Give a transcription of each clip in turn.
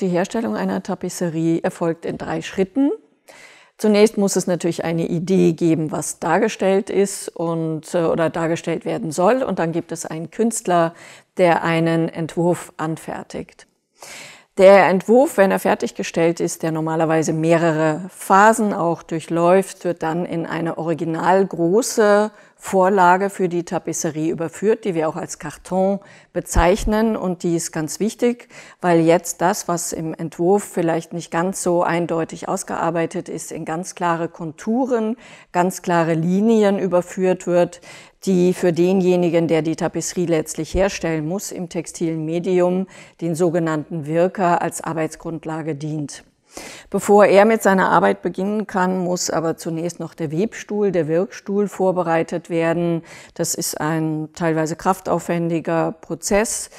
Die Herstellung einer Tapisserie erfolgt in drei Schritten. Zunächst muss es natürlich eine Idee geben, was dargestellt ist und äh, oder dargestellt werden soll und dann gibt es einen Künstler, der einen Entwurf anfertigt. Der Entwurf, wenn er fertiggestellt ist, der normalerweise mehrere Phasen auch durchläuft, wird dann in eine originalgroße Vorlage für die Tapisserie überführt, die wir auch als Karton bezeichnen. Und die ist ganz wichtig, weil jetzt das, was im Entwurf vielleicht nicht ganz so eindeutig ausgearbeitet ist, in ganz klare Konturen, ganz klare Linien überführt wird, die für denjenigen, der die Tapisserie letztlich herstellen muss, im textilen Medium den sogenannten Wirker als Arbeitsgrundlage dient. Bevor er mit seiner Arbeit beginnen kann, muss aber zunächst noch der Webstuhl, der Wirkstuhl vorbereitet werden. Das ist ein teilweise kraftaufwendiger Prozess.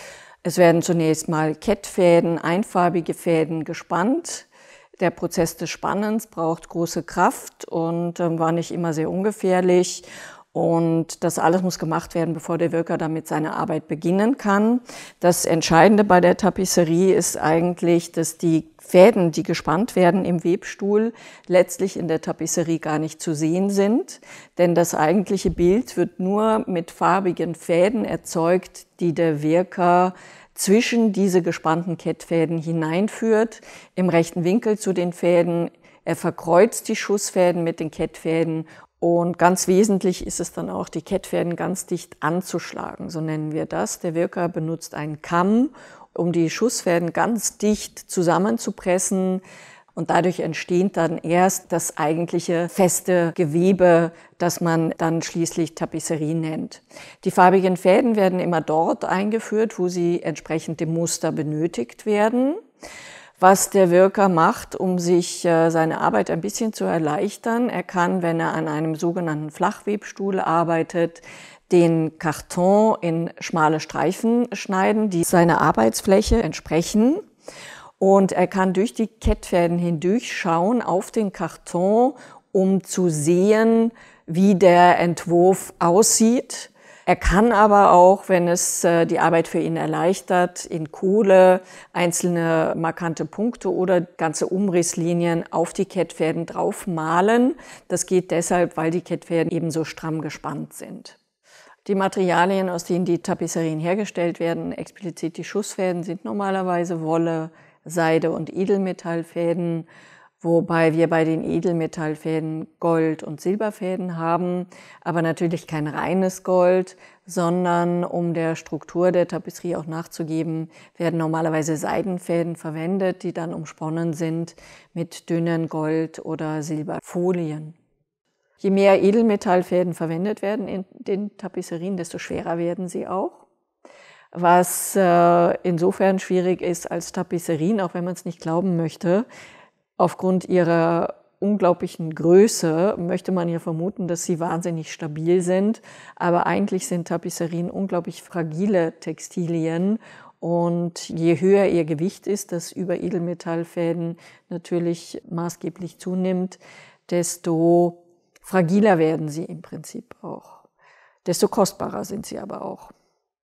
Es werden zunächst mal Kettfäden, einfarbige Fäden gespannt. Der Prozess des Spannens braucht große Kraft und ähm, war nicht immer sehr ungefährlich. Und das alles muss gemacht werden, bevor der Wirker damit seine Arbeit beginnen kann. Das Entscheidende bei der Tapisserie ist eigentlich, dass die Fäden, die gespannt werden im Webstuhl, letztlich in der Tapisserie gar nicht zu sehen sind. Denn das eigentliche Bild wird nur mit farbigen Fäden erzeugt, die der Wirker zwischen diese gespannten Kettfäden hineinführt, im rechten Winkel zu den Fäden, er verkreuzt die Schussfäden mit den Kettfäden und ganz wesentlich ist es dann auch, die Kettfäden ganz dicht anzuschlagen, so nennen wir das. Der Wirker benutzt einen Kamm, um die Schussfäden ganz dicht zusammenzupressen. Und dadurch entsteht dann erst das eigentliche feste Gewebe, das man dann schließlich Tapisserie nennt. Die farbigen Fäden werden immer dort eingeführt, wo sie entsprechend dem Muster benötigt werden was der Wirker macht, um sich äh, seine Arbeit ein bisschen zu erleichtern. Er kann, wenn er an einem sogenannten Flachwebstuhl arbeitet, den Karton in schmale Streifen schneiden, die seiner Arbeitsfläche entsprechen. Und er kann durch die Kettfäden hindurch schauen auf den Karton, um zu sehen, wie der Entwurf aussieht er kann aber auch, wenn es äh, die Arbeit für ihn erleichtert, in Kohle einzelne markante Punkte oder ganze Umrisslinien auf die Kettfäden draufmalen. Das geht deshalb, weil die Kettfäden eben so stramm gespannt sind. Die Materialien, aus denen die Tapisserien hergestellt werden, explizit die Schussfäden, sind normalerweise Wolle, Seide und Edelmetallfäden wobei wir bei den Edelmetallfäden Gold- und Silberfäden haben, aber natürlich kein reines Gold, sondern um der Struktur der Tapisserie auch nachzugeben, werden normalerweise Seidenfäden verwendet, die dann umsponnen sind mit dünnen Gold- oder Silberfolien. Je mehr Edelmetallfäden verwendet werden in den Tapisserien, desto schwerer werden sie auch was äh, insofern schwierig ist als Tapisserien, auch wenn man es nicht glauben möchte, Aufgrund ihrer unglaublichen Größe möchte man ja vermuten, dass sie wahnsinnig stabil sind. Aber eigentlich sind Tapisserien unglaublich fragile Textilien. Und je höher ihr Gewicht ist, das über Edelmetallfäden natürlich maßgeblich zunimmt, desto fragiler werden sie im Prinzip auch. Desto kostbarer sind sie aber auch.